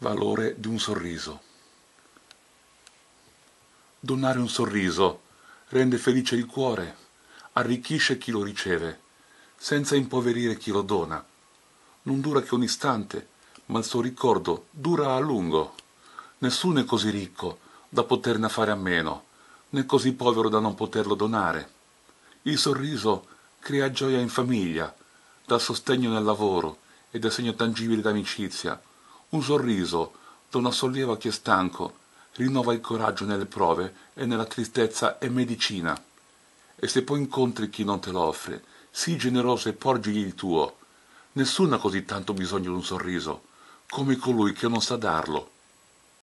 valore di un sorriso. Donare un sorriso rende felice il cuore, arricchisce chi lo riceve, senza impoverire chi lo dona. Non dura che un istante, ma il suo ricordo dura a lungo. Nessuno è così ricco da poterne fare a meno, né così povero da non poterlo donare. Il sorriso crea gioia in famiglia, dà sostegno nel lavoro ed è segno tangibile d'amicizia, un sorriso dona sollievo a chi è stanco rinnova il coraggio nelle prove e nella tristezza è medicina e se poi incontri chi non te lo offre sii generoso e porgigli il tuo nessuno ha così tanto bisogno d'un sorriso come colui che non sa darlo